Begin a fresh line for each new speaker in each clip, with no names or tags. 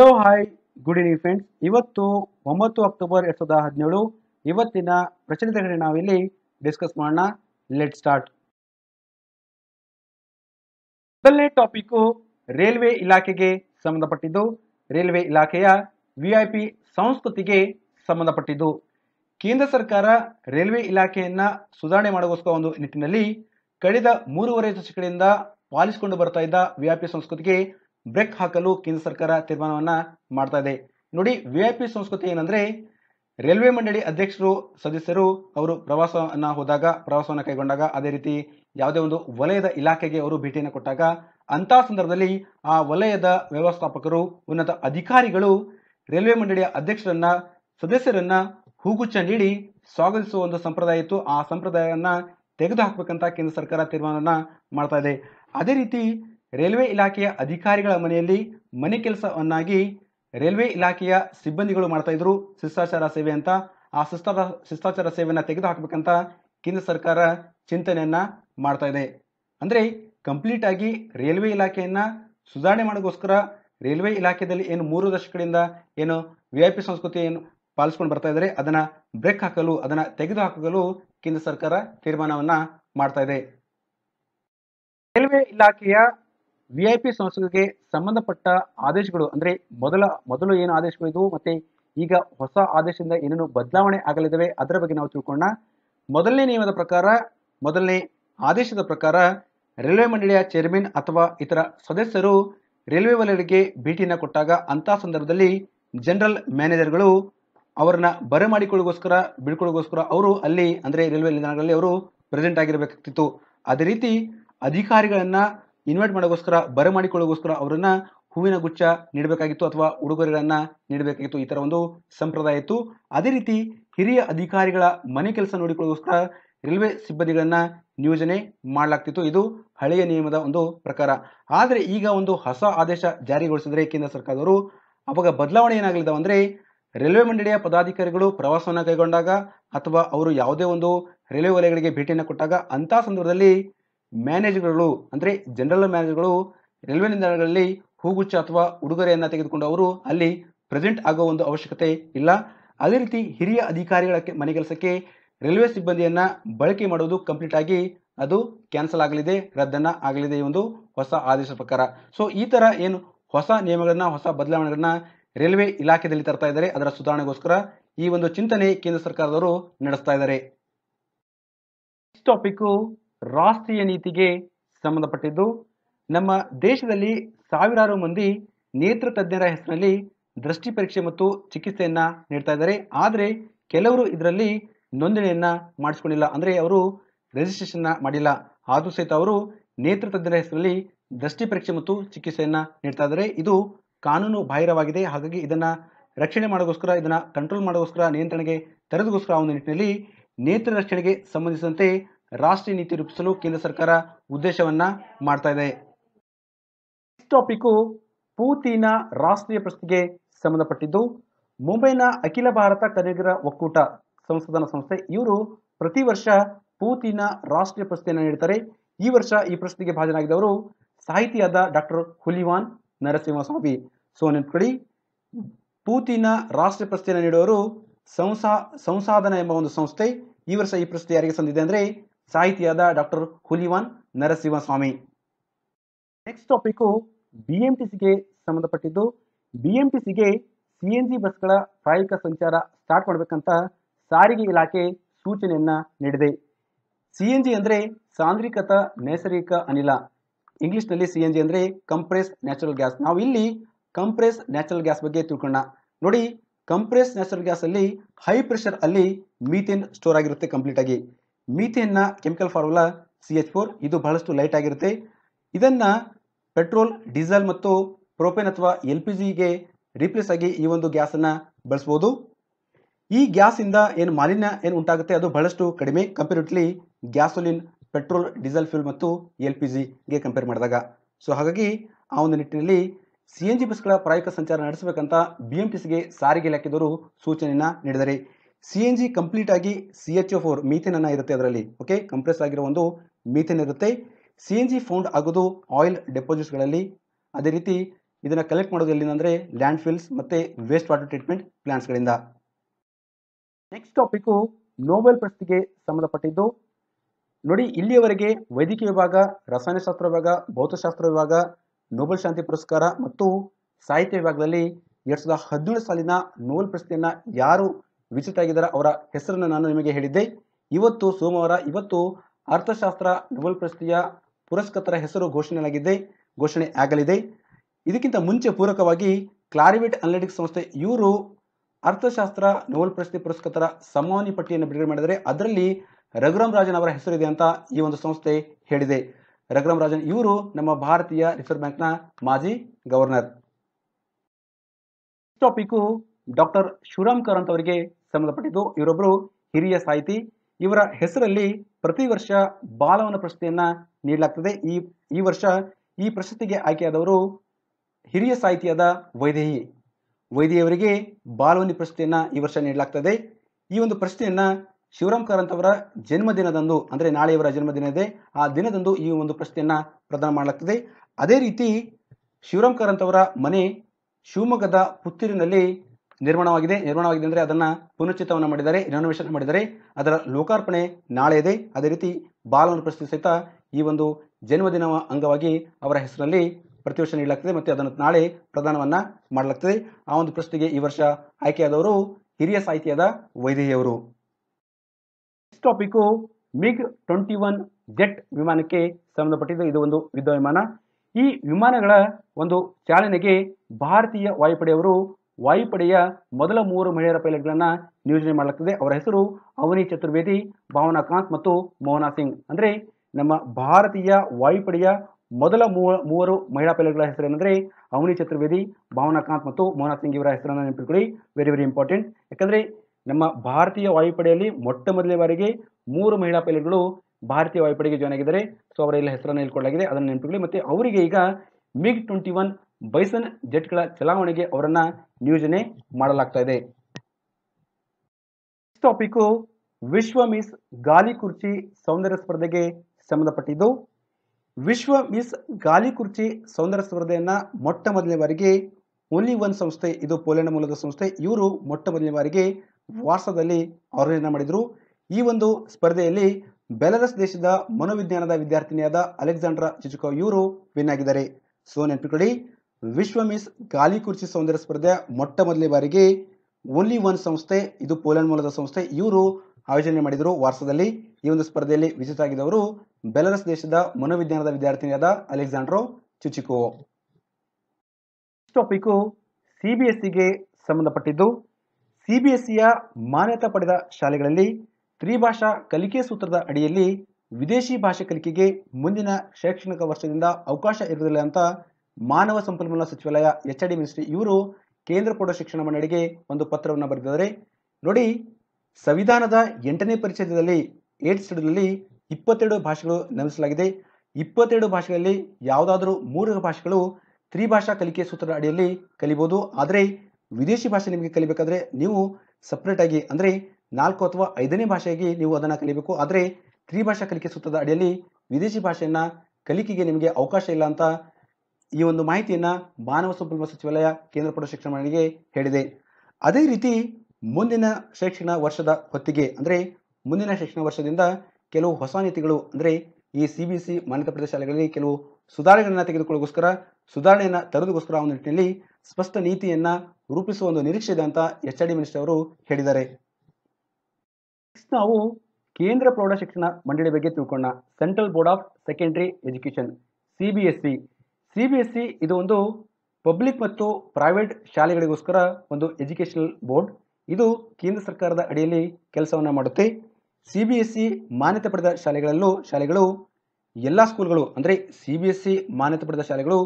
hello hi good evening friends ಇವತ್ತು ಒಂಬತ್ತು October ಎರಡ್ ಸಾವಿರದ ಹದಿನೇಳು ಇವತ್ತಿನ ಪ್ರಚಲಿತಗಳ ನಾವಿಲ್ಲಿ ಡಿಸ್ಕಸ್ ಮಾಡೋಣ ಲೆಟ್ ಸ್ಟಾರ್ಟ್ ಮೊದಲನೇ ಟಾಪಿಕ್ ರೈಲ್ವೆ ಇಲಾಖೆಗೆ ಸಂಬಂಧಪಟ್ಟಿದ್ದು ರೈಲ್ವೆ ಇಲಾಖೆಯ ವಿ ಐ ಪಿ ಸಂಸ್ಕೃತಿಗೆ ಸಂಬಂಧಪಟ್ಟಿದ್ದು ಕೇಂದ್ರ ಸರ್ಕಾರ ರೈಲ್ವೆ ಇಲಾಖೆಯನ್ನ ಸುಧಾರಣೆ ಮಾಡೋಸ್ಕರ ಒಂದು ನಿಟ್ಟಿನಲ್ಲಿ ಕಳೆದ ಮೂರುವರೆ ದಶಕಗಳಿಂದ ಪಾಲಿಸಿಕೊಂಡು ಬರ್ತಾ ಇದ್ದ ವಿ ಐ ಪಿ ಸಂಸ್ಕೃತಿಗೆ ಬ್ರೇಕ್ ಹಾಕಲು ಕೇಂದ್ರ ಸರ್ಕಾರ ತೀರ್ಮಾನವನ್ನ ಮಾಡ್ತಾ ಇದೆ ನೋಡಿ ವಿ ಐ ಪಿ ಸಂಸ್ಕೃತಿ ಏನಂದ್ರೆ ರೈಲ್ವೆ ಮಂಡಳಿ ಅಧ್ಯಕ್ಷರು ಸದಸ್ಯರು ಅವರು ಪ್ರವಾಸವನ್ನು ಹೋದಾಗ ಪ್ರವಾಸವನ್ನು ಕೈಗೊಂಡಾಗ ಅದೇ ರೀತಿ ಯಾವುದೇ ಒಂದು ವಲಯದ ಇಲಾಖೆಗೆ ಅವರು ಭೇಟಿಯನ್ನು ಕೊಟ್ಟಾಗ ಅಂತಹ ಸಂದರ್ಭದಲ್ಲಿ ಆ ವಲಯದ ವ್ಯವಸ್ಥಾಪಕರು ಉನ್ನತ ಅಧಿಕಾರಿಗಳು ರೈಲ್ವೆ ಮಂಡಳಿಯ ಅಧ್ಯಕ್ಷರನ್ನ ಸದಸ್ಯರನ್ನ ಹೂಗುಚ್ಚ ನೀಡಿ ಸ್ವಾಗತಿಸುವ ಒಂದು ಸಂಪ್ರದಾಯ ಇತ್ತು ಆ ಸಂಪ್ರದಾಯವನ್ನ ತೆಗೆದುಹಾಕಬೇಕಂತ ಕೇಂದ್ರ ಸರ್ಕಾರ ತೀರ್ಮಾನವನ್ನ ಮಾಡ್ತಾ ಇದೆ ಅದೇ ರೀತಿ ರೈಲ್ವೆ ಇಲಾಖೆಯ ಅಧಿಕಾರಿಗಳ ಮನೆಯಲ್ಲಿ ಮನೆ ಕೆಲಸವನ್ನಾಗಿ ರೈಲ್ವೆ ಇಲಾಖೆಯ ಸಿಬ್ಬಂದಿಗಳು ಮಾಡ್ತಾ ಇದ್ರು ಶಿಷ್ಟಾಚಾರ ಸೇವೆ ಅಂತ ಆ ಶಿಷ್ಟಾಚಾರ ಶಿಷ್ಟಾಚಾರ ಸೇವೆಯನ್ನು ತೆಗೆದುಹಾಕಬೇಕಂತ ಕೇಂದ್ರ ಸರ್ಕಾರ ಚಿಂತನೆಯನ್ನ ಮಾಡ್ತಾ ಇದೆ ಅಂದ್ರೆ ಕಂಪ್ಲೀಟ್ ಆಗಿ ರೈಲ್ವೆ ಇಲಾಖೆಯನ್ನ ಸುಧಾರಣೆ ಮಾಡೋಕ್ಕೋಸ್ಕರ ರೈಲ್ವೆ ಇಲಾಖೆಯಲ್ಲಿ ಏನು ಮೂರು ದಶಕಗಳಿಂದ ಏನು ವಿ ಐ ಪಿ ಸಂಸ್ಕೃತಿ ಏನು ಪಾಲಿಸ್ಕೊಂಡು ಬರ್ತಾ ಇದ್ದಾರೆ ಅದನ್ನ ಬ್ರೇಕ್ ಹಾಕಲು ಅದನ್ನ ತೆಗೆದುಹಾಕಲು ಕೇಂದ್ರ ಸರ್ಕಾರ ತೀರ್ಮಾನವನ್ನ ಮಾಡ್ತಾ ಇದೆ ರೈಲ್ವೆ ಇಲಾಖೆಯ ವಿ ಐ ಪಿ ಸಂಬಂಧಪಟ್ಟ ಆದೇಶಗಳು ಅಂದರೆ ಮೊದಲ ಮೊದಲು ಏನು ಆದೇಶಗಳಿದ್ವು ಮತ್ತೆ ಈಗ ಹೊಸ ಆದೇಶದಿಂದ ಏನೇನು ಬದಲಾವಣೆ ಆಗಲಿದ್ದಾವೆ ಅದರ ಬಗ್ಗೆ ನಾವು ತಿಳ್ಕೊಳ್ಳೋಣ ಮೊದಲನೇ ನಿಯಮದ ಪ್ರಕಾರ ಮೊದಲನೇ ಆದೇಶದ ಪ್ರಕಾರ ರೈಲ್ವೆ ಮಂಡಳಿಯ ಚೇರ್ಮನ್ ಅಥವಾ ಇತರ ಸದಸ್ಯರು ರೈಲ್ವೆ ವಲಯಗಳಿಗೆ ಭೇಟಿಯನ್ನು ಕೊಟ್ಟಾಗ ಅಂತಹ ಸಂದರ್ಭದಲ್ಲಿ ಜನರಲ್ ಮ್ಯಾನೇಜರ್ಗಳು ಅವರನ್ನ ಮಾಡಿಕೊಳ್ಳೋಗೋಸ್ಕರ ಬೀಳ್ಕೊಳ್ಳೋಗೋಸ್ಕರ ಅವರು ಅಲ್ಲಿ ಅಂದರೆ ರೈಲ್ವೆ ನಿಲ್ದಾಣಗಳಲ್ಲಿ ಅವರು ಪ್ರೆಸೆಂಟ್ ಆಗಿರಬೇಕಾಗ್ತಿತ್ತು ಅದೇ ರೀತಿ ಅಧಿಕಾರಿಗಳನ್ನು ಇನ್ವೈಟ್ ಮಾಡೋಗೋಸ್ಕರ ಬರಮಾಡಿಕೊಳ್ಳೋಗೋಸ್ಕರ ಅವರನ್ನ ಹೂವಿನ ಗುಚ್ಛ ನೀಡಬೇಕಾಗಿತ್ತು ಅಥವಾ ಉಡುಗೊರೆಗಳನ್ನ ನೀಡಬೇಕಾಗಿತ್ತು ಈ ಥರ ಒಂದು ಸಂಪ್ರದಾಯ ಇತ್ತು ಅದೇ ರೀತಿ ಹಿರಿಯ ಅಧಿಕಾರಿಗಳ ಮನೆ ಕೆಲಸ ನೋಡಿಕೊಳ್ಳೋಸ್ಕರ ರೈಲ್ವೆ ಸಿಬ್ಬಂದಿಗಳನ್ನ ನಿಯೋಜನೆ ಮಾಡಲಾಗ್ತಿತ್ತು ಇದು ಹಳೆಯ ನಿಯಮದ ಒಂದು ಪ್ರಕಾರ ಆದರೆ ಈಗ ಒಂದು ಹೊಸ ಆದೇಶ ಜಾರಿಗೊಳಿಸಿದರೆ ಕೇಂದ್ರ ಸರ್ಕಾರದವರು ಅವಾಗ ಬದಲಾವಣೆ ಏನಾಗಲಿದೆ ಅಂದರೆ ರೈಲ್ವೆ ಮಂಡಳಿಯ ಪದಾಧಿಕಾರಿಗಳು ಪ್ರವಾಸವನ್ನು ಕೈಗೊಂಡಾಗ ಅಥವಾ ಅವರು ಯಾವುದೇ ಒಂದು ರೈಲ್ವೆ ವಲಯಗಳಿಗೆ ಭೇಟಿಯನ್ನು ಕೊಟ್ಟಾಗ ಅಂತ ಸಂದರ್ಭದಲ್ಲಿ ಮ್ಯಾನೇಜರ್ಗಳು ಅಂದರೆ ಜನರಲ್ ಮ್ಯಾನೇಜರ್ಗಳು ರೈಲ್ವೆ ನಿಲ್ದಾಣಗಳಲ್ಲಿ ಹೂಗುಚ್ಛ ಅಥವಾ ಉಡುಗೊರೆಯನ್ನು ತೆಗೆದುಕೊಂಡು ಅವರು ಅಲ್ಲಿ ಪ್ರೆಸೆಂಟ್ ಆಗೋ ಒಂದು ಅವಶ್ಯಕತೆ ಇಲ್ಲ ಅದೇ ರೀತಿ ಹಿರಿಯ ಅಧಿಕಾರಿಗಳ ಮನೆ ಕೆಲಸಕ್ಕೆ ರೈಲ್ವೆ ಸಿಬ್ಬಂದಿಯನ್ನು ಬಳಕೆ ಮಾಡುವುದು ಕಂಪ್ಲೀಟ್ ಆಗಿ ಅದು ಕ್ಯಾನ್ಸಲ್ ಆಗಲಿದೆ ರದ್ದನ್ನು ಆಗಲಿದೆ ಈ ಒಂದು ಹೊಸ ಆದೇಶ ಪ್ರಕಾರ ಸೊ ಈ ಥರ ಏನು ಹೊಸ ನಿಯಮಗಳನ್ನು ಹೊಸ ಬದಲಾವಣೆಗಳನ್ನ ರೈಲ್ವೆ ಇಲಾಖೆಯಲ್ಲಿ ತರ್ತಾ ಇದ್ದಾರೆ ಅದರ ಸುಧಾರಣೆಗೋಸ್ಕರ ಈ ಒಂದು ಚಿಂತನೆ ಕೇಂದ್ರ ಸರ್ಕಾರದವರು ನಡೆಸ್ತಾ ಇದ್ದಾರೆ ಟಾಪಿಕ್ಕು ರಾಷ್ಟ್ರೀಯ ನೀತಿಗೆ ಸಂಬಂಧಪಟ್ಟಿದ್ದು ನಮ್ಮ ದೇಶದಲ್ಲಿ ಸಾವಿರಾರು ಮಂದಿ ನೇತ್ರ ತಜ್ಞರ ಹೆಸರಿನಲ್ಲಿ ದೃಷ್ಟಿ ಪರೀಕ್ಷೆ ಮತ್ತು ಚಿಕಿತ್ಸೆಯನ್ನು ನೀಡ್ತಾ ಇದ್ದಾರೆ ಆದರೆ ಕೆಲವರು ಇದರಲ್ಲಿ ನೋಂದಣಿಯನ್ನು ಮಾಡಿಸ್ಕೊಂಡಿಲ್ಲ ಅಂದರೆ ಅವರು ರಿಜಿಸ್ಟ್ರೇಷನ್ನ ಮಾಡಿಲ್ಲ ಆದರೂ ಸಹಿತ ಅವರು ನೇತ್ರ ತಜ್ಞರ ಹೆಸರಿನಲ್ಲಿ ದೃಷ್ಟಿ ಪರೀಕ್ಷೆ ಮತ್ತು ಚಿಕಿತ್ಸೆಯನ್ನು ನೀಡ್ತಾ ಇದ್ದಾರೆ ಇದು ಕಾನೂನು ಬಾಹಿರವಾಗಿದೆ ಹಾಗಾಗಿ ಇದನ್ನು ರಕ್ಷಣೆ ಮಾಡೋಗೋಸ್ಕರ ಇದನ್ನು ಕಂಟ್ರೋಲ್ ಮಾಡೋಸ್ಕರ ನಿಯಂತ್ರಣಕ್ಕೆ ತೆರೆದಗೋಸ್ಕರ ಒಂದು ನಿಟ್ಟಿನಲ್ಲಿ ನೇತ್ರ ರಕ್ಷಣೆಗೆ ಸಂಬಂಧಿಸಿದಂತೆ ರಾಷ್ಟ್ರೀಯ ನೀತಿ ರೂಪಿಸಲು ಕೇಂದ್ರ ಸರ್ಕಾರ ಉದ್ದೇಶವನ್ನ ಮಾಡ್ತಾ ಇದೆ ಟಾಪಿಕ್ ಪೂತಿನ ರಾಷ್ಟ್ರೀಯ ಪ್ರಶ್ನೆಗೆ ಸಂಬಂಧಪಟ್ಟಿದ್ದು ಮುಂಬೈನ ಅಖಿಲ ಭಾರತ ಕನ್ನಡಿಗರ ಒಕ್ಕೂಟ ಸಂಶೋಧನಾ ಸಂಸ್ಥೆ ಇವರು ಪ್ರತಿ ವರ್ಷ ಪೂತಿನ ರಾಷ್ಟ್ರೀಯ ಪ್ರಶ್ನೆಯನ್ನು ನೀಡುತ್ತಾರೆ ಈ ವರ್ಷ ಈ ಪ್ರಶ್ನೆಗೆ ಭಾಜನಾಗಿದ್ದವರು ಸಾಹಿತಿಯಾದ ಡಾಕ್ಟರ್ ಹುಲಿವಾನ್ ನರಸಿಂಹಸ್ವಾಮಿ ಸೋ ನೆನ್ಕೊಳ್ಳಿ ಪೂತಿನ ರಾಷ್ಟ್ರೀಯ ಪ್ರಶ್ನೆಯನ್ನು ನೀಡುವವರು ಸಂಸಾ ಸಂಸಾಧನ ಎಂಬ ಒಂದು ಸಂಸ್ಥೆ ಈ ವರ್ಷ ಈ ಪ್ರಶ್ನೆ ಯಾರಿಗೆ ಸಂದಿದೆ ಅಂದರೆ ಸಾಹಿತಿಯಾದ ಡಾಕ್ಟರ್ ಹುಲಿವಾನ್ ನರಸಿಂಹಸ್ವಾಮಿ ನೆಕ್ಸ್ಟ್ ಟಾಪಿಕ್ ಬಿ ಎಂ ಸಂಬಂಧಪಟ್ಟಿದ್ದು B M C N G ಬಸ್ಗಳ ಪ್ರಾಯೋಗಿಕ ಸಂಚಾರ ಸ್ಟಾರ್ಟ್ ಮಾಡಬೇಕಂತ ಸಾರಿಗೆ ಇಲಾಖೆ ಸೂಚನೆಯನ್ನ ನೀಡಿದೆ ಸಿ ಎನ್ ಜಿ ಅಂದ್ರೆ ಸಾಂದ್ರಿಕತ ನೈಸರ್ಗಿಕ ಅನಿಲ ನಲ್ಲಿ ಸಿ ಎನ್ ಜಿ ಅಂದ್ರೆ ಕಂಪ್ರೆಸ್ ನ್ಯಾಚುರಲ್ ಗ್ಯಾಸ್ ನಾವು ಇಲ್ಲಿ ಕಂಪ್ರೆಸ್ ನ್ಯಾಚುರಲ್ ಗ್ಯಾಸ್ ಬಗ್ಗೆ ತಿಳ್ಕೊಳ್ಳೋಣ ನೋಡಿ ಕಂಪ್ರೆಸ್ ನ್ಯಾಚುರಲ್ ಗ್ಯಾಸ್ ಅಲ್ಲಿ ಹೈ ಪ್ರೆಷರ್ ಅಲ್ಲಿ ಮೀಥೇನ್ ಸ್ಟೋರ್ ಆಗಿರುತ್ತೆ ಕಂಪ್ಲೀಟ್ ಆಗಿ ಮೀಥೇನ್ನ chemical formula C H four ಇದು ಬಹಳಷ್ಟು ಲೈಟ್ ಆಗಿರುತ್ತೆ ಇದನ್ನು ಪೆಟ್ರೋಲ್ ಡೀಸೆಲ್ ಮತ್ತು ಪ್ರೋಪೇನ್ ಅಥವಾ ಎಲ್ ಪಿ ಜಿಗೆ ರೀಪ್ಲೇಸ್ ಆಗಿ ಈ ಒಂದು ಗ್ಯಾಸನ್ನು ಬಳಸ್ಬೋದು ಈ ಗ್ಯಾಸಿಂದ ಏನು ಮಾಲಿನ್ಯ ಏನು ಉಂಟಾಗುತ್ತೆ ಅದು ಬಹಳಷ್ಟು ಕಡಿಮೆ comparatively gasoline petrol diesel fuel ಮತ್ತು ಎಲ್ ಪಿ ಜಿಗೆ ಕಂಪೇರ್ ಮಾಡಿದಾಗ ಸೊ ಹಾಗಾಗಿ ಆ ಒಂದು ನಿಟ್ಟಿನಲ್ಲಿ ಸಿ ಎನ್ ಜಿ ಬಸ್ಗಳ ಪ್ರಾಯೋಗಿಕ ಸಂಚಾರ ನಡೆಸಬೇಕಂತ ಬಿ ಎಂ ಟಿ ಸಿಗೆ ಸಾರಿಗೆ ಇಲಾಖೆದವರು ಸೂಚನೆಯನ್ನು ನೀಡಿದ್ದಾರೆ ಸಿ ಎನ್ ಜಿ ಕಂಪ್ಲೀಟ್ ಆಗಿ C H O four methane ಅನ್ನ ಇರುತ್ತೆ ಅದರಲ್ಲಿ ಓಕೆ ಕಂಪ್ರೆಸ್ ಆಗಿರೋ ಒಂದು ಮೀಥೇನ್ ಇರುತ್ತೆ ಸಿ ಎನ್ ಜಿ ಫೌಂಡ್ ಆಗೋದು ಆಯಿಲ್ ಡೆಪಾಸಿಟ್ಸ್ಗಳಲ್ಲಿ ಅದೇ ರೀತಿ ಇದನ್ನ ಕಲೆಕ್ಟ್ ಮಾಡೋದು ಎಲ್ಲಿಂದ್ರೆ ಲ್ಯಾಂಡ್ ಫಿಲ್ಸ್ ಮತ್ತೆ ವೇಸ್ಟ್ ವಾಟರ್ ಟ್ರೀಟ್ಮೆಂಟ್ ಗಳಿಂದ ನೆಕ್ಸ್ಟ್ ಟಾಪಿಕ್ ನೋಬೆಲ್ ಪ್ರಶಸ್ತಿಗೆ ಸಂಬಂಧಪಟ್ಟಿದ್ದು ನೋಡಿ ಇಲ್ಲಿಯವರೆಗೆ ವೈದ್ಯಕೀಯ ವಿಭಾಗ ರಸಾಯನಶಾಸ್ತ್ರ ವಿಭಾಗ ಭೌತಶಾಸ್ತ್ರ ವಿಭಾಗ ನೋಬೆಲ್ ಶಾಂತಿ ಪುರಸ್ಕಾರ ಮತ್ತು ಸಾಹಿತ್ಯ ವಿಭಾಗದಲ್ಲಿ ಎರಡ್ ಸಾವಿರದ ಹದಿನೇಳು ಸಾಲಿನ ನೋಬೆಲ್ ಪ್ರಶಸ್ತಿಯನ್ನು ಯಾರು ವಿಚಿತ ಆಗಿದ್ದಾರೆ ಅವರ ಹೆಸರನ್ನು ನಾನು ನಿಮಗೆ ಹೇಳಿದ್ದೆ ಇವತ್ತು ಸೋಮವಾರ ಇವತ್ತು ಅರ್ಥಶಾಸ್ತ್ರ ನೊಬೆಲ್ ಪ್ರಶಸ್ತಿಯ ಪುರಸ್ಕೃತರ ಹೆಸರು ಘೋಷಣೆಯಾಗಿದೆ ಘೋಷಣೆ ಆಗಲಿದೆ ಇದಕ್ಕಿಂತ ಮುಂಚೆ ಪೂರಕವಾಗಿ ಕ್ಲಾರಿವಿಟ್ ಅನಾಲಿಟಿಕ್ಸ್ ಸಂಸ್ಥೆ ಇವರು ಅರ್ಥಶಾಸ್ತ್ರ ನೊಬೆಲ್ ಪ್ರಶಸ್ತಿ ಪುರಸ್ಕೃತರ ಸಮಾನಿ ಪಟ್ಟಿಯನ್ನು ಬಿಡುಗಡೆ ಮಾಡಿದರೆ ಅದರಲ್ಲಿ ರಘುರಾಮ್ ರಾಜನ್ ಅವರ ಹೆಸರಿದೆ ಅಂತ ಈ ಒಂದು ಸಂಸ್ಥೆ ಹೇಳಿದೆ ರಘುರಾಮ್ ರಾಜನ್ ಇವರು ನಮ್ಮ ಭಾರತೀಯ ರಿಸರ್ವ್ ಬ್ಯಾಂಕ್ನ ಮಾಜಿ governor topic doctor Shivaram Karanth ಅವರಿಗೆ ಸಂಬಂಧಪಟ್ಟಿದ್ದು ಇವರೊಬ್ಬರು ಹಿರಿಯ ಸಾಹಿತಿ ಇವರ ಹೆಸರಲ್ಲಿ ಪ್ರತಿ ವರ್ಷ ಬಾಲವನ ಪ್ರಶಸ್ತಿಯನ್ನ ನೀಡಲಾಗ್ತದೆ ಈ ಈ ವರ್ಷ ಈ ಪ್ರಶಸ್ತಿಗೆ ಆಯ್ಕೆಯಾದವರು ಹಿರಿಯ ಸಾಹಿತಿಯಾದ ವೈದೇಹಿ ವೈದೇಹಿಯವರಿಗೆ ಬಾಲವನಿ ಪ್ರಶಸ್ತಿಯನ್ನ ಈ ವರ್ಷ ನೀಡಲಾಗ್ತದೆ ಈ ಒಂದು ಪ್ರಶಸ್ತಿಯನ್ನ ಶಿವರಾಮ್ ಕಾರಂತ್ ಅವರ ಜನ್ಮದಿನದಂದು ಅಂದ್ರೆ ನಾಳೆ ಇವರ ಜನ್ಮದಿನ ಇದೆ ಆ ದಿನದಂದು ಈ ಒಂದು ಪ್ರಶಸ್ತಿಯನ್ನ ಪ್ರದಾನ ಮಾಡಲಾಗ್ತದೆ ಅದೇ ರೀತಿ ಶಿವರಾಮ್ ಕಾರಂತ್ ಅವರ ಮನೆ ಶಿವಮೊಗ್ಗದ ಪುತ್ತೂರಿನಲ್ಲಿ ನಿರ್ಮಾಣವಾಗಿದೆ ನಿರ್ಮಾಣವಾಗಿದೆ ಅಂದರೆ ಅದನ್ನು ಪುನಶ್ಚಿತವನ್ನು ಮಾಡಿದ್ದಾರೆ ರಿನೋವೇಷನ್ ಮಾಡಿದ್ದಾರೆ ಅದರ ಲೋಕಾರ್ಪಣೆ ನಾಳೆ ಇದೆ ಅದೇ ರೀತಿ ಬಾಲವನ್ನು ಪ್ರಶಸ್ತಿ ಸಹಿತ ಈ ಒಂದು ಜನ್ಮದಿನ ಅಂಗವಾಗಿ ಅವರ ಹೆಸರಲ್ಲಿ ಪ್ರತಿ ವರ್ಷ ನೀಡಲಾಗ್ತದೆ ಮತ್ತು ಅದನ್ನು ನಾಳೆ ಪ್ರದಾನವನ್ನು ಮಾಡಲಾಗ್ತದೆ ಆ ಒಂದು ಪ್ರಶ್ನೆಗೆ ಈ ವರ್ಷ ಆಯ್ಕೆಯಾದವರು ಹಿರಿಯ ಸಾಹಿತಿಯಾದ ವೈದೇಹಿಯವರು topic MiG twenty one jet ವಿಮಾನಕ್ಕೆ ಸಂಬಂಧಪಟ್ಟಿದ್ದು ಇದು ಒಂದು ಯುದ್ಧ ವಿಮಾನ ಈ ವಿಮಾನಗಳ ಒಂದು ಚಾಲನೆಗೆ ಭಾರತೀಯ ವಾಯುಪಡೆಯವರು ವಾಯುಪಡೆಯ ಮೊದಲ ಮೂರು ಮಹಿಳೆಯರ ಪೈಲಟ್ಗಳನ್ನು ನಿಯೋಜನೆ ಮಾಡಲಾಗ್ತದೆ ಅವರ ಹೆಸರು ಅವನಿ ಚತುರ್ವೇದಿ ಭಾವನಾ ಕಾಂತ್ ಮತ್ತು ಮೋಹನಾ ಸಿಂಗ್ ಅಂದರೆ ನಮ್ಮ ಭಾರತೀಯ ವಾಯುಪಡೆಯ ಮೊದಲ ಮೂವರು ಮಹಿಳಾ ಪೈಲಟ್ಗಳ ಹೆಸರೇನೆಂದರೆ ಅವನಿ ಚತುರ್ವೇದಿ ಭಾವನಾ ಕಾಂತ್ ಮತ್ತು ಮೋಹನಾ ಸಿಂಗ್ ಇವರ ಹೆಸರನ್ನು ನೆನಪಿಟ್ಕೊಳ್ಳಿ ವೆರಿ ವೆರಿ ಇಂಪಾರ್ಟೆಂಟ್ ಯಾಕಂದರೆ ನಮ್ಮ ಭಾರತೀಯ ವಾಯುಪಡೆಯಲ್ಲಿ ಮೊಟ್ಟ ಮೊದಲ ಬಾರಿಗೆ ಮೂರು ಮಹಿಳಾ ಪೈಲಟ್ಗಳು ಭಾರತೀಯ ವಾಯುಪಡೆಗೆ ಜಾಯ್ನ್ ಆಗಿದ್ದಾರೆ ಸೊ ಅವರೆಲ್ಲ ಹೆಸರನ್ನು ಹೇಳ್ಕೊಳ್ಳಲಾಗಿದೆ ಅದನ್ನು ನೆನಪಿಟ್ಕೊಳ್ಳಿ ಮತ್ತು ಅವರಿಗೆ ಈಗ ಮಿಗ್ ಟ್ವೆಂಟಿ ಒನ್ ಬೈಸನ್ ಜೆಟ್ಗಳ ಚಲಾವಣೆಗೆ ಅವರನ್ನ ನಿಯೋಜನೆ ಮಾಡಲಾಗ್ತಾ ಇದೆ ಟಾಪಿಕ್ಕು ವಿಶ್ವ ಮಿಸ್ ಗಾಲಿ ಕುರ್ಚಿ ಸೌಂದರ್ಯ ಸ್ಪರ್ಧೆಗೆ ಸಂಬಂಧಪಟ್ಟಿದ್ದು ವಿಶ್ವ ಮಿಸ್ ಗಾಲಿ ಕುರ್ಚಿ ಸೌಂದರ್ಯ ಸ್ಪರ್ಧೆಯನ್ನು ಮೊಟ್ಟ ಮೊದಲನೇ ಬಾರಿಗೆ ಓನ್ಲಿ ಒನ್ ಸಂಸ್ಥೆ ಇದು ಪೋಲೆಂಡ್ ಮೂಲದ ಸಂಸ್ಥೆ ಇವರು ಮೊಟ್ಟ ಮೊದಲನೇ ಬಾರಿಗೆ ವಾರ್ಸಾದಲ್ಲಿ ಮಾಡಿದ್ರು ಮಾಡಿದರು ಈ ಒಂದು ಸ್ಪರ್ಧೆಯಲ್ಲಿ ಬೆಲರಸ್ ದೇಶದ ಮನೋವಿಜ್ಞಾನದ ವಿದ್ಯಾರ್ಥಿನಿಯಾದ ಅಲೆಕ್ಸಾಂಡ್ರಾ ಚಿಚುಕೋ ಇವರು ವಿನ್ ಆಗಿದ್ದಾರೆ ಸೋ ನೆನಪಿಕೊಳ್ಳಿ ವಿಶ್ವ ಮಿಸ್ ಗಾಲಿ ಕುರ್ಚಿ ಸೌಂದರ್ಯ ಸ್ಪರ್ಧೆ ಮೊಟ್ಟ ಮೊದಲ ಬಾರಿಗೆ ಓನ್ಲಿ ಒನ್ ಸಂಸ್ಥೆ ಇದು ಪೋಲೆಂಡ್ ಮೂಲದ ಸಂಸ್ಥೆ ಇವರು ಆಯೋಜನೆ ಮಾಡಿದರು ವಾರ್ಸದಲ್ಲಿ ಈ ಒಂದು ಸ್ಪರ್ಧೆಯಲ್ಲಿ ವಿಜೇತರಾಗಿದ್ದವರು ಬೆಲರಸ್ ದೇಶದ ಮನೋವಿಜ್ಞಾನದ ವಿದ್ಯಾರ್ಥಿನಿಯಾದ ಅಲೆಕ್ಸಾಂಡ್ರೋ ಚುಚಿಕೋ ಟಾಪಿಕ್ ಸಿಬಿಎಸ್ಇಗೆ e ಸಂಬಂಧಪಟ್ಟಿದ್ದು ಸಿಬಿಎಸ್ಇಯ e ಮಾನ್ಯತೆ ಪಡೆದ ಶಾಲೆಗಳಲ್ಲಿ ತ್ರಿಭಾಷಾ ಕಲಿಕೆ ಸೂತ್ರದ ಅಡಿಯಲ್ಲಿ ವಿದೇಶಿ ಭಾಷೆ ಕಲಿಕೆಗೆ ಮುಂದಿನ ಶೈಕ್ಷಣಿಕ ವರ್ಷದಿಂದ ಅವಕಾಶ ಇರುವುದಿಲ್ಲ ಅಂತ ಮಾನವ ಸಂಪನ್ಮೂಲ ಸಚಿವಾಲಯ ಎಚ್ ಡಿ ಮಿನಿಸ್ಟ್ರಿ ಇವರು ಕೇಂದ್ರ ಕೊಡೋ ಶಿಕ್ಷಣ ಮಂಡಳಿಗೆ ಒಂದು ಪತ್ರವನ್ನು ಬರೆದಿದ್ದಾರೆ ನೋಡಿ ಸಂವಿಧಾನದ ಎಂಟನೇ ಪರಿಚಯದಲ್ಲಿ ಏಟ್ ಸ್ಟಡಲ್ಲಿ ಇಪ್ಪತ್ತೆರಡು ಭಾಷೆಗಳು ನೆಲೆಸಲಾಗಿದೆ ಇಪ್ಪತ್ತೆರಡು ಭಾಷೆಗಳಲ್ಲಿ ಯಾವುದಾದರೂ ಮೂರು ಭಾಷೆಗಳು ತ್ರಿಭಾಷಾ ಕಲಿಕೆ ಸೂತ್ರದ ಅಡಿಯಲ್ಲಿ ಕಲಿಬೋದು ಆದರೆ ವಿದೇಶಿ ಭಾಷೆ ನಿಮಗೆ ಕಲಿಬೇಕಾದ್ರೆ ನೀವು ಸಪ್ರೇಟಾಗಿ ಅಂದರೆ ನಾಲ್ಕು ಅಥವಾ ಐದನೇ ಭಾಷೆಯಾಗಿ ನೀವು ಅದನ್ನು ಕಲಿಬೇಕು ಆದರೆ ತ್ರಿಭಾಷಾ ಕಲಿಕೆ ಸೂತ್ರದ ಅಡಿಯಲ್ಲಿ ವಿದೇಶಿ ಭಾಷೆಯನ್ನು ಕಲಿಕೆಗೆ ನಿಮಗೆ ಅವಕಾಶ ಇಲ್ಲ ಅಂತ ಈ ಒಂದು ಮಾಹಿತಿಯನ್ನು ಮಾನವ ಸಂಪನ್ಮೂಲ ಸಚಿವಾಲಯ ಕೇಂದ್ರ ಪ್ರೌಢ ಶಿಕ್ಷಣ ಮಂಡಳಿಗೆ ಹೇಳಿದೆ ಅದೇ ರೀತಿ ಮುಂದಿನ ಶೈಕ್ಷಣಿಕ ವರ್ಷದ ಹೊತ್ತಿಗೆ ಅಂದರೆ ಮುಂದಿನ ಶೈಕ್ಷಣಿಕ ವರ್ಷದಿಂದ ಕೆಲವು ಹೊಸ ನೀತಿಗಳು ಅಂದರೆ ಈ ಸಿ ಬಿ ಸಿ ಮಾನ್ಯತೆ ಪಡೆದ ಶಾಲೆಗಳಲ್ಲಿ ಕೆಲವು ಸುಧಾರಣೆಗಳನ್ನು ತೆಗೆದುಕೊಳ್ಳೋಸ್ಕರ ಸುಧಾರಣೆಯನ್ನು ತರೋದಕ್ಕೋಸ್ಕರ ಒಂದು ನಿಟ್ಟಿನಲ್ಲಿ ಸ್ಪಷ್ಟ ನೀತಿಯನ್ನು ರೂಪಿಸುವ ಒಂದು ನಿರೀಕ್ಷೆ ಇದೆ ಅಂತ ಎಚ್ ಡಿ ಮಿನಿಸ್ಟರ್ ಅವರು ಹೇಳಿದ್ದಾರೆ ನಾವು ಕೇಂದ್ರ ಪ್ರೌಢ ಶಿಕ್ಷಣ ಮಂಡಳಿ ಬಗ್ಗೆ ತಿಳ್ಕೊಳ್ಳೋಣ central board of secondary education C B C C B S C ಇದು ಒಂದು ಪಬ್ಲಿಕ್ ಮತ್ತು ಪ್ರೈವೇಟ್ ಶಾಲೆಗಳಿಗೋಸ್ಕರ ಒಂದು ಎಜುಕೇಷನಲ್ ಬೋರ್ಡ್ ಇದು ಕೇಂದ್ರ ಸರ್ಕಾರದ ಅಡಿಯಲ್ಲಿ ಕೆಲಸವನ್ನು ಮಾಡುತ್ತೆ ಸಿ ಬಿ ಎಸ್ ಸಿ ಮಾನ್ಯತೆ ಪಡೆದ ಶಾಲೆಗಳಲ್ಲೂ ಶಾಲೆಗಳು ಎಲ್ಲ ಸ್ಕೂಲ್ಗಳು ಅಂದರೆ C B S C e ಮಾನ್ಯತೆ ಪಡೆದ ಶಾಲೆಗಳು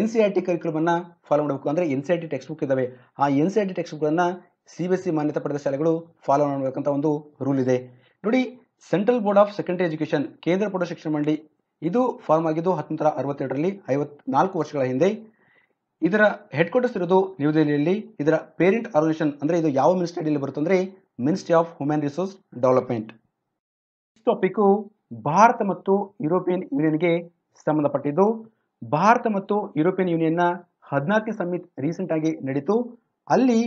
ಎನ್ ಸಿ ಆರ್ ಟಿ ಕರಿಕ್ಯುಲಮನ್ನು ಫಾಲೋ ಮಾಡಬೇಕು ಅಂದರೆ N C R T text book ಇದ್ದಾವೆ ಆ N C R T text ಬುಕ್ಗಳನ್ನು ಸಿ ಬಿ ಎಸ್ ಸಿ ಮಾನ್ಯತೆ ಪಡೆದ ಶಾಲೆಗಳು ಫಾಲೋ ಮಾಡಬೇಕಂತ ಒಂದು ರೂಲ್ ಇದೆ ನೋಡಿ central board of secondary education ಕೇಂದ್ರ ಪ್ರೌಢಶಿಕ್ಷಣ ಶಿಕ್ಷಣ ಮಂಡಳಿ ಇದು ಫಾರ್ಮ್ ಆಗಿದ್ದು ಹತ್ತೊಂಬತ್ತು ನೂರ ಅರವತ್ತೆರಡರಲ್ಲಿ ಐವತ್ನಾಲ್ಕು ವರ್ಷಗಳ ಹಿಂದೆ ಇದರ ಹೆಡ್ ಕ್ವಾರ್ಟರ್ಸ್ ಇರೋದು ನ್ಯೂ ದೆಹಲಿಯಲ್ಲಿ ಇದರ ಪೇರೆಂಟ್ ಆರ್ಗನೈಸೇಷನ್ ಅಂದರೆ ಇದು ಯಾವ ಮಿನಿಸ್ಟ್ರಿಯಲ್ಲಿ ಬರುತ್ತೆ ಅಂದರೆ ministry of human resource development topic ಭಾರತ ಮತ್ತು ಯುರೋಪಿಯನ್ ಯೂನಿಯನ್ಗೆ ಸಂಬಂಧಪಟ್ಟಿದ್ದು ಭಾರತ ಮತ್ತು ಯುರೋಪಿಯನ್ ಯೂನಿಯನ್ನ ಹದಿನಾಲ್ಕನೇ ಸಮಿತ್ ರೀಸೆಂಟ್ ಆಗಿ ನಡೀತು ಅಲ್ಲಿ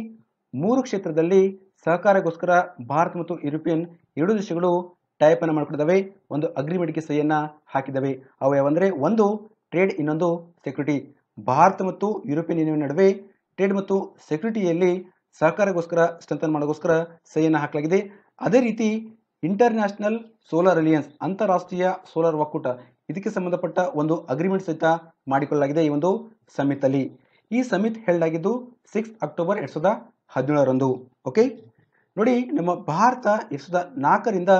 ಮೂರು ಕ್ಷೇತ್ರದಲ್ಲಿ ಸಹಕಾರಕ್ಕೋಸ್ಕರ ಭಾರತ ಮತ್ತು ಯುರೋಪಿಯನ್ ಎರಡು ದೇಶಗಳು ಟೈಪ್ ಅನ್ನು ಮಾಡಿಕೊಂಡಿದ್ದಾವೆ ಒಂದು ಅಗ್ರಿಮೆಂಟ್ಗೆ ಸಹಿಯನ್ನು ಹಾಕಿದವೆ ಅವು ಯಾವಂದರೆ ಒಂದು ಟ್ರೇಡ್ ಇನ್ನೊಂದು ಸೆಕ್ಯುರಿಟಿ ಭಾರತ ಮತ್ತು ಯುರೋಪಿಯನ್ ಯೂನಿಯನ್ ನಡುವೆ ಟ್ರೇಡ್ ಮತ್ತು ಸೆಕ್ಯುರಿಟಿಯಲ್ಲಿ ಸಹಕಾರಕ್ಕೋಸ್ಕರ ಸ್ಟ್ರೆಂಥನ್ ಮಾಡೋಕ್ಕೋಸ್ಕರ ಸಹಿಯನ್ನು ಹಾಕಲಾಗಿದೆ ಅದೇ ರೀತಿ ಇಂಟರ್ನ್ಯಾಷನಲ್ ಸೋಲಾರ್ ಅಲಿಯನ್ಸ್ ಅಂತಾರಾಷ್ಟ್ರೀಯ ಸೋಲಾರ್ ಒಕ್ಕೂಟ ಇದಕ್ಕೆ ಸಂಬಂಧಪಟ್ಟ ಒಂದು ಅಗ್ರಿಮೆಂಟ್ ಸಹಿತ ಮಾಡಿಕೊಳ್ಳಲಾಗಿದೆ ಈ ಒಂದು ಅಲ್ಲಿ ಈ ಸಮಿತ್ ಹೇಳಲಾಗಿದ್ದು ಸಿಕ್ಸ್ ಅಕ್ಟೋಬರ್ ಎರಡು ಸಾವಿರದ ಹದಿನೇಳರಂದು ಓಕೆ ನೋಡಿ ನಮ್ಮ ಭಾರತ ಎರಡು ಸಾವಿರದ ನಾಲ್ಕರಿಂದ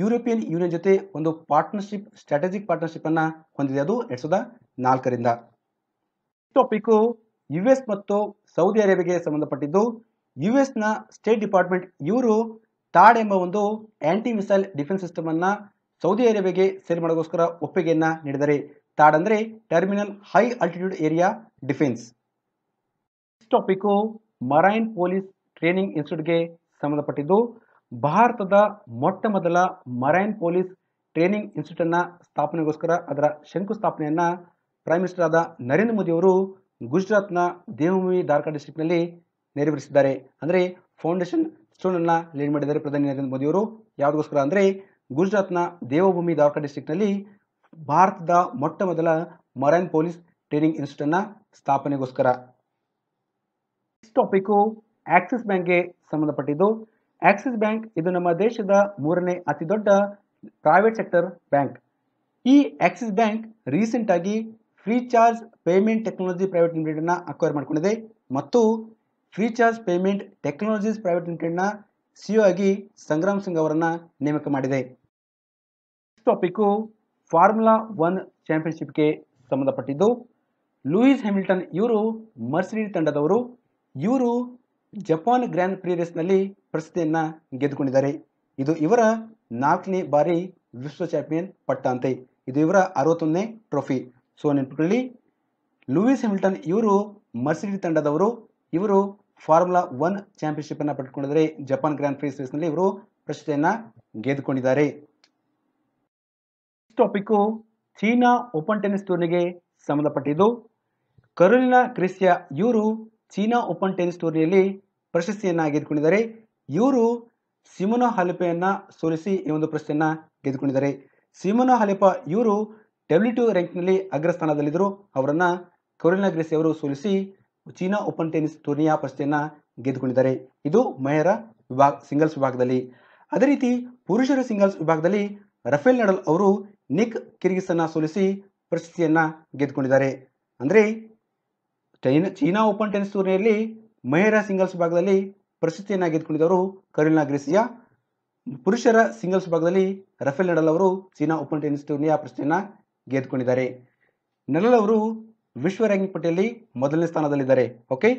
ಯುರೋಪಿಯನ್ ಯೂನಿಯನ್ ಜೊತೆ ಒಂದು ಪಾರ್ಟ್ನರ್ಶಿಪ್ ಸ್ಟ್ರಾಟಜಿಕ್ ಅನ್ನ ಹೊಂದಿದೆ ಅದು ಎರಡ್ ಸಾವಿರದ ನಾಲ್ಕರಿಂದ ಟಾಪಿಕ್ ಯು ಎಸ್ ಮತ್ತು ಸೌದಿ ಅರೇಬಿಯಾಗೆ ಸಂಬಂಧಪಟ್ಟಿದ್ದು ಯು ನ ಸ್ಟೇಟ್ ಡಿಪಾರ್ಟ್ಮೆಂಟ್ ಇವರು ತಾಡ್ ಎಂಬ ಒಂದು ಆಂಟಿ ಮಿಸೈಲ್ ಡಿಫೆನ್ಸ್ ಸಿಸ್ಟಮ್ ಅನ್ನ ಸೌದಿ ಅರೇಬಿಯಾಗೆ ಸೇಲ್ ಮಾಡೋಕ್ಕೋಸ್ಕರ ಒಪ್ಪಿಗೆಯನ್ನ ನೀಡಿದರೆ ತಾಡ್ ಅಂದ್ರೆ terminal high altitude area defence topic marine police training ಇನ್ಸ್ಟಿಟ್ಯೂಟ್ಗೆ ಸಂಬಂಧಪಟ್ಟಿದ್ದು ಭಾರತದ ಮೊಟ್ಟ ಮೊದಲ ಮರೈನ್ ಪೊಲೀಸ್ ಟ್ರೈನಿಂಗ್ ಇನ್ಸ್ಟಿಟ್ಯೂಟ್ನ ಸ್ಥಾಪನೆಗೋಸ್ಕರ ಅದರ ಶಂಕುಸ್ಥಾಪನೆಯನ್ನ ಪ್ರೈಮ್ ಮಿನಿಸ್ಟರ್ ಆದ ನರೇಂದ್ರ ಮೋದಿ ಅವರು ಗುಜರಾತ್ನ ದೇವಭೂಮಿ ದಾರ್ಕಾ ಡಿಸ್ಟಿಕ್ನಲ್ಲಿ ನೆರವೇರಿಸಿದ್ದಾರೆ ಅಂದರೆ ಫೌಂಡೇಶನ್ ಸ್ಟೋನನ್ನು ಲೀಡ್ ಮಾಡಿದ್ದಾರೆ ಪ್ರಧಾನಿ ನರೇಂದ್ರ ಮೋದಿ ಅವರು ಯಾವುದಕ್ಕೋಸ್ಕರ ಅಂದರೆ ಗುಜರಾತ್ನ ದೇವಭೂಮಿ ದಾರ್ಕಾ ಡಿಸ್ಟಿಕ್ನಲ್ಲಿ ಭಾರತದ ಮೊಟ್ಟ ಮೊದಲ ಮರೈನ್ ಪೊಲೀಸ್ ಟ್ರೈನಿಂಗ್ ಇನ್ಸ್ಟಿಟ್ಯೂಟ್ನ ಸ್ಥಾಪನೆಗೋಸ್ಕರ ಟಾಪಿಕ್ಕು ಆಕ್ಸಿಸ್ ಬ್ಯಾಂಕ್ಗೆ ಸಂಬಂಧಪಟ್ಟಿದ್ದು ಆಕ್ಸಿಸ್ ಬ್ಯಾಂಕ್ ಇದು ನಮ್ಮ ದೇಶದ ಮೂರನೇ ಅತಿ ದೊಡ್ಡ ಪ್ರೈವೇಟ್ ಸೆಕ್ಟರ್ ಬ್ಯಾಂಕ್ ಈ ಆಕ್ಸಿಸ್ ಬ್ಯಾಂಕ್ ರೀಸೆಂಟ್ ಆಗಿ free charge payment technology private ಲಿಮಿಟೆಡ್ನ ಅಕ್ವೈರ್ ಮಾಡಿಕೊಂಡಿದೆ ಮತ್ತು free charge payment technologies private ಲಿಮಿಟೆಡ್ನ ಸಿಒ ಆಗಿ ಸಂಗ್ರಾಮ್ ಸಿಂಗ್ ಅವರನ್ನು ನೇಮಕ ಮಾಡಿದೆ ಟಾಪಿಕ್ ಫಾರ್ಮುಲಾ ಒನ್ ಚಾಂಪಿಯನ್ಶಿಪ್ಗೆ ಸಂಬಂಧಪಟ್ಟಿದ್ದು ಲೂಯಿಸ್ ಹ್ಯಾಮಿಲ್ಟನ್ ಇವರು ಮರ್ಸಿಡಿ ತಂಡದವರು ಇವರು ಜಪಾನ್ ಗ್ರ್ಯಾಂಡ್ ಪ್ರಿ ರೇಸ್ನಲ್ಲಿ ಪ್ರಶಸ್ತಿಯನ್ನು ಗೆದ್ದುಕೊಂಡಿದ್ದಾರೆ ಇದು ಇವರ ನಾಲ್ಕನೇ ಬಾರಿ ವಿಶ್ವ ಚಾಂಪಿಯನ್ ಪಟ್ಟ ಅಂತೆ ಇದು ಇವರ ಅರವತ್ತೊಂದನೇ ಟ್ರೋಫಿ ಸೊ ನೆನಪಿಕೊಳ್ಳಿ ಲೂಯಿಸ್ ಹ್ಯಾಮಿಲ್ಟನ್ ಇವರು ಮರ್ಸಿಡಿ ತಂಡದವರು ಇವರು ಫಾರ್ಮುಲಾ ಒನ್ ಚಾಂಪಿಯನ್ಶಿಪ್ ಅನ್ನು ಪಡೆದುಕೊಂಡಿದ್ದಾರೆ ಜಪಾನ್ ಗ್ರ್ಯಾಂಡ್ ರೇಸ್ ರೇಸ್ನಲ್ಲಿ ಇವರು ಪ್ರಶಸ್ತಿಯನ್ನು ಗೆದ್ದುಕೊಂಡಿದ್ದಾರೆ ಟಾಪಿಕ್ಕು ಚೀನಾ ಓಪನ್ ಟೆನಿಸ್ ಟೂರ್ನಿಗೆ ಸಂಬಂಧಪಟ್ಟಿದ್ದು ಕರೋಲಿನಾ ಕ್ರಿಸ್ಯಾ ಇವರು ಚೀನಾ ಓಪನ್ ಟೆನಿಸ್ ಟೂರ್ನಿಯಲ್ಲಿ ಪ್ರಶಸ್ತಿಯನ್ನ ಗೆದ್ದುಕೊಂಡಿದ್ದಾರೆ ಇವರು ಸಿಮನೋ ಹಲಪೆಯನ್ನ ಸೋಲಿಸಿ ಈ ಒಂದು ಪ್ರಶಸ್ತಿಯನ್ನ ಗೆದ್ದುಕೊಂಡಿದ್ದಾರೆ ಸಿಮನೋ ಹಲಪ ಇವರು ಡಬ್ಲ್ಯೂ ಟು ರ್ಯಾಂಕ್ನಲ್ಲಿ ಅಗ್ರಸ್ಥಾನದಲ್ಲಿದ್ದರು ಅವರನ್ನು ಕೌರಿನಾ ಗ್ರೇಸಿ ಅವರು ಸೋಲಿಸಿ ಚೀನಾ ಓಪನ್ ಟೆನಿಸ್ ಟೂರ್ನಿಯ ಪ್ರಶಸ್ತಿಯನ್ನು ಗೆದ್ದುಕೊಂಡಿದ್ದಾರೆ ಇದು ಮಹಿಳೆಯರ ವಿಭಾಗ ಸಿಂಗಲ್ಸ್ ವಿಭಾಗದಲ್ಲಿ ಅದೇ ರೀತಿ ಪುರುಷರ ಸಿಂಗಲ್ಸ್ ವಿಭಾಗದಲ್ಲಿ ರಫೇಲ್ ನಡಲ್ ಅವರು ನಿಕ್ ಅನ್ನ ಸೋಲಿಸಿ ಪ್ರಶಸ್ತಿಯನ್ನ ಗೆದ್ದುಕೊಂಡಿದ್ದಾರೆ ಅಂದ್ರೆ ಚೀನಾ ಓಪನ್ ಟೆನಿಸ್ ಟೂರ್ನಿಯಲ್ಲಿ ಮಹಿಳೆಯರ ಸಿಂಗಲ್ಸ್ ಭಾಗದಲ್ಲಿ ಪ್ರಶಸ್ತಿಯನ್ನು ಗೆದ್ದುಕೊಂಡಿದ್ದವರು ಕರಿನಾ ಗ್ರೇಸಿಯಾ ಪುರುಷರ ಸಿಂಗಲ್ಸ್ ಭಾಗದಲ್ಲಿ ರಫೇಲ್ ನಡಲ್ ಅವರು ಚೀನಾ ಓಪನ್ ಟೆನಿಸ್ ಟೂರ್ನಿಯ ಪ್ರಶಸ್ತಿಯನ್ನು ಗೆದ್ದುಕೊಂಡಿದ್ದಾರೆ ನಡಲ್ ಅವರು ವಿಶ್ವ ರ್ಯಾಂಕಿಂಗ್ ಪಟ್ಟಿಯಲ್ಲಿ ಮೊದಲನೇ ಸ್ಥಾನದಲ್ಲಿದ್ದಾರೆ okay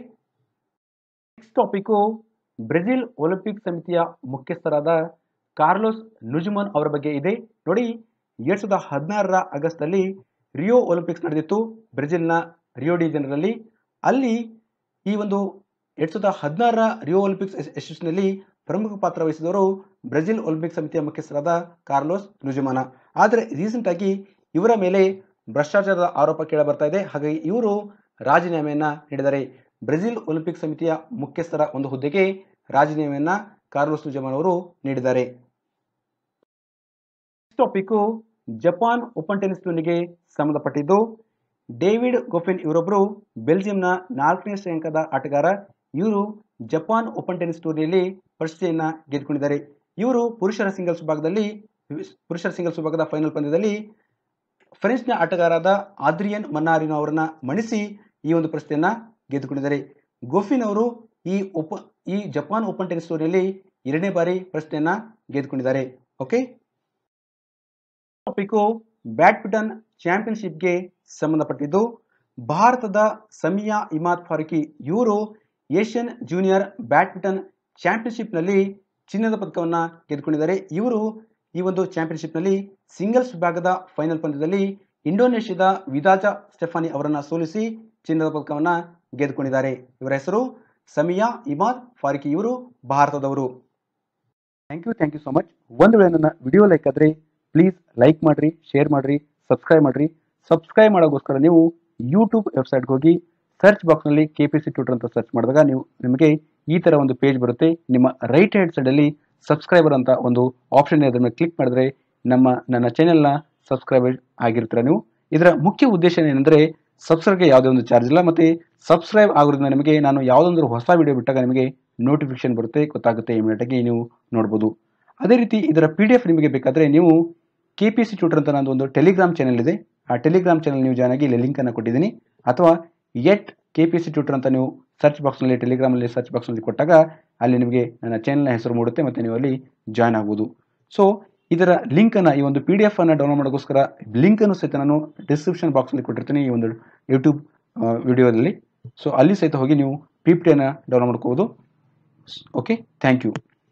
next topic Brazil Olympic ಸಮಿತಿಯ ಮುಖ್ಯಸ್ಥರಾದ ಕಾರ್ಲೋಸ್ ನುಜುಮನ್ ಅವರ ಬಗ್ಗೆ ಇದೆ ನೋಡಿ ಎರಡ್ ಸಾವಿರದ ಹದಿನಾರರ ಆಗಸ್ಟ್ನಲ್ಲಿ ರಿಯೋ ಒಲಿಂಪಿಕ್ಸ್ ನಡೆದಿತ್ತು ಬ್ರೆಜಿಲ್ನ ರಿಯೋ ಡಿ ಜನರಲ್ಲಿ ಅಲ್ಲಿ ಈ ಒಂದು ಎರಡ್ ಸಾವಿರದ ಹದಿನಾರರ ರಿಯೋ ಒಲಿಂಪಿಕ್ಸ್ ಯಶಸ್ಸಿನಲ್ಲಿ ಪ್ರಮುಖ ಪಾತ್ರ ವಹಿಸಿದವರು ಬ್ರೆಜಿಲ್ ಒಲಿಂಪಿಕ್ ಸಮಿತಿಯ ಮುಖ್ಯಸ್ಥರಾದ ಕಾರ್ಲೋಸ್ ಲುಜುಮಾನ ಆದರೆ ರೀಸೆಂಟ್ ಆಗಿ ಇವರ ಮೇಲೆ ಭ್ರಷ್ಟಾಚಾರದ ಆರೋಪ ಕೇಳ ಬರ್ತಾ ಇದೆ ಹಾಗಾಗಿ ಇವರು ರಾಜೀನಾಮೆಯನ್ನು ನೀಡಿದ್ದಾರೆ ಬ್ರೆಜಿಲ್ ಒಲಿಂಪಿಕ್ ಸಮಿತಿಯ ಮುಖ್ಯಸ್ಥರ ಒಂದು ಹುದ್ದೆಗೆ ರಾಜೀನಾಮೆಯನ್ನು ಕಾರ್ಲೋಸ್ ಲುಜಮಾನ್ ಅವರು ನೀಡಿದ್ದಾರೆ ಟಾಪಿಕ್ ಜಪಾನ್ ಓಪನ್ ಟೆನಿಸ್ ಟೂರ್ನಿಗೆ ಸಂಬಂಧಪಟ್ಟಿದ್ದು ಡೇವಿಡ್ ಗೊಫೆನ್ ಇವರೊಬ್ಬರು ಬೆಲ್ಜಿಯಂನ ನಾಲ್ಕನೇ ಶ್ರೇಯಾಂಕದ ಆಟಗಾರ ಇವರು ಜಪಾನ್ ಓಪನ್ ಟೆನಿಸ್ ಟೂರ್ನಿಯಲ್ಲಿ ಪ್ರಶಸ್ತಿಯನ್ನು ಗೆದ್ದುಕೊಂಡಿದ್ದಾರೆ ಇವರು ಪುರುಷರ ಸಿಂಗಲ್ಸ್ ವಿಭಾಗದಲ್ಲಿ ಪುರುಷರ ಸಿಂಗಲ್ಸ್ ವಿಭಾಗದ ಫೈನಲ್ ಪಂದ್ಯದಲ್ಲಿ ಫ್ರೆಂಚ್ನ ಆಟಗಾರರಾದ ಆದ್ರಿಯನ್ ಮನ್ನಾರಿನೋ ಅವರನ್ನು ಮಣಿಸಿ ಈ ಒಂದು ಪ್ರಶಸ್ತಿಯನ್ನು ಗೆದ್ದುಕೊಂಡಿದ್ದಾರೆ ಗೋಫಿನ್ ಅವರು ಈ ಓಪ ಈ ಜಪಾನ್ ಓಪನ್ ಟೆನಿಸ್ ಟೂರ್ನಿಯಲ್ಲಿ ಎರಡನೇ ಬಾರಿ ಪ್ರಶ್ನೆಯನ್ನ ಗೆದ್ದುಕೊಂಡಿದ್ದಾರೆ ಓಕೆ ಟಾಪಿಕ್ ಬ್ಯಾಡ್ಮಿಂಟನ್ ಚಾಂಪಿಯನ್ಶಿಪ್ಗೆ ಸಂಬಂಧಪಟ್ಟಿದ್ದು ಭಾರತದ ಸಮಿಯಾ ಇಮಾದ್ ಫಾರುಕಿ ಇವರು ಏಷ್ಯನ್ ಜೂನಿಯರ್ ಬ್ಯಾಡ್ಮಿಂಟನ್ ಚಾಂಪಿಯನ್ಶಿಪ್ನಲ್ಲಿ ಚಿನ್ನದ ಪದಕವನ್ನು ಗೆದ್ದುಕೊಂಡಿದ್ದಾರೆ ಇವರು ಈ ಒಂದು ಚಾಂಪಿಯನ್ಶಿಪ್ನಲ್ಲಿ ಸಿಂಗಲ್ಸ್ ವಿಭಾಗದ ಫೈನಲ್ ಪಂದ್ಯದಲ್ಲಿ ಇಂಡೋನೇಷ್ಯಾದ ವಿದಾಜ ಸ್ಟೆಫಾನಿ ಅವರನ್ನು ಸೋಲಿಸಿ ಚಿನ್ನದ ಪದಕವನ್ನು ಗೆದ್ದುಕೊಂಡಿದ್ದಾರೆ ಇವರ ಹೆಸರು ಸಮಿಯಾ ಇಮಾದ್ ಫಾರಿಕಿ ಇವರು ಭಾರತದವರು thank you thank you so much ಒಂದು ವೇಳೆ ನನ್ನ ವಿಡಿಯೋ ಲೈಕ್ ಆದರೆ ಪ್ಲೀಸ್ ಲೈಕ್ ಮಾಡಿರಿ ಶೇರ್ ಮಾಡಿರಿ ಸಬ್ಸ್ಕ್ರೈಬ್ ಮಾಡಿರಿ ಸಬ್ಸ್ಕ್ರೈಬ್ ಮಾಡೋಕ್ಕೋಸ್ಕರ ನೀವು ಯೂಟ್ಯೂಬ್ ವೆಬ್ಸೈಟ್ಗೆ ಹೋಗಿ ಸರ್ಚ್ ಬಾಕ್ಸ್ನಲ್ಲಿ ಕೆ ಪಿ ಸಿ ಟ್ಯೂಟರ್ ಅಂತ ಸರ್ಚ್ ಮಾಡಿದಾಗ ನೀವು ನಿಮಗೆ ಈ ಥರ ಒಂದು ಪೇಜ್ ಬರುತ್ತೆ ನಿಮ್ಮ ರೈಟ್ ಹ್ಯಾಂಡ್ ಸೈಡಲ್ಲಿ ಸಬ್ಸ್ಕ್ರೈಬರ್ ಅಂತ ಒಂದು ಆಪ್ಷನ್ ಇದೆ ಅದರ ಮೇಲೆ ಕ್ಲಿಕ್ ಮಾಡಿದ್ರೆ ನಮ್ಮ ನನ್ನ ಚಾನೆಲ್ನ ಸಬ್ಸ್ಕ್ರೈಬರ್ ಆಗಿರ್ತೀರ ನೀವು ಇದರ ಮುಖ್ಯ ಉದ್ದೇಶ ಏನಂದರೆ ಸಬ್ಸ್ಕ್ರೈಬ್ಗೆ ಯಾವುದೇ ಒಂದು ಚಾರ್ಜ್ ಇಲ್ಲ ಮತ್ತು ಸಬ್ಸ್ಕ್ರೈಬ್ ಆಗೋದ್ರಿಂದ ನಿಮಗೆ ನಾನು ಯಾವುದೊಂದು ಹೊಸ ವಿಡಿಯೋ ಬಿಟ್ಟಾಗ ನಿಮಗೆ ನೋಟಿಫಿಕೇಶನ್ ಬರುತ್ತೆ ಗೊತ್ತಾಗುತ್ತೆ ಇಮಿಡಿಯೇಟಾಗಿ ನೀವು ನೋಡ್ಬೋದು ಅದೇ ರೀತಿ ಇದರ ಪಿ ಡಿ ಎಫ್ ನಿಮಗೆ ಬೇಕಾದರೆ ನೀವು ಕೆ ಪಿ ಸಿ ಟ್ಯೂಟರ್ ಅಂತ ನನ್ನದು ಒಂದು ಟೆಲಿಗ್ರಾಮ್ ಚಾನಲ್ ಇದೆ ಆ ಟೆಲಿಗ್ರಾಮ್ ಚಾನಲ್ ನೀವು ಜಾಯ್ನಾಗಿ ಇಲ್ಲಿ ಲಿಂಕನ್ನು ಕೊಟ್ಟಿದ್ದೀನಿ ಅಥವಾ at K P C tutor ಅಂತ ನೀವು ಸರ್ಚ್ ಬಾಕ್ಸ್ನಲ್ಲಿ ಟೆಲಿಗ್ರಾಮಲ್ಲಿ ಸರ್ಚ್ ಬಾಕ್ಸ್ನಲ್ಲಿ ಕೊಟ್ಟಾಗ ಅಲ್ಲಿ ನಿಮಗೆ ನನ್ನ ಚಾನಲ್ನ ಹೆಸರು ಮೂಡುತ್ತೆ ಮತ್ತು ನೀವು ಅಲ್ಲಿ ಜಾಯ್ನ್ ಆಗ್ಬೋದು ಸೊ ಇದರ ಲಿಂಕನ್ನು ಈ ಒಂದು ಪಿ ಡಿ ಎಫನ್ನು ಡೌನ್ಲೋಡ್ ಮಾಡೋಕ್ಕೋಸ್ಕರ ಲಿಂಕನ್ನು ಸಹಿತ ನಾನು ಡಿಸ್ಕ್ರಿಪ್ಷನ್ ಬಾಕ್ಸಲ್ಲಿ ಕೊಟ್ಟಿರ್ತೀನಿ ಈ ಒಂದು ಯೂಟ್ಯೂಬ್ ವಿಡಿಯೋದಲ್ಲಿ ಸೊ ಅಲ್ಲಿ ಸಹಿತ ಹೋಗಿ ನೀವು ಪಿ ಪಿ ಟಿಯನ್ನು ಡೌನ್ಲೋಡ್ ಮಾಡ್ಕೋಬೋದು ಓಕೆ ಥ್ಯಾಂಕ್ ಯು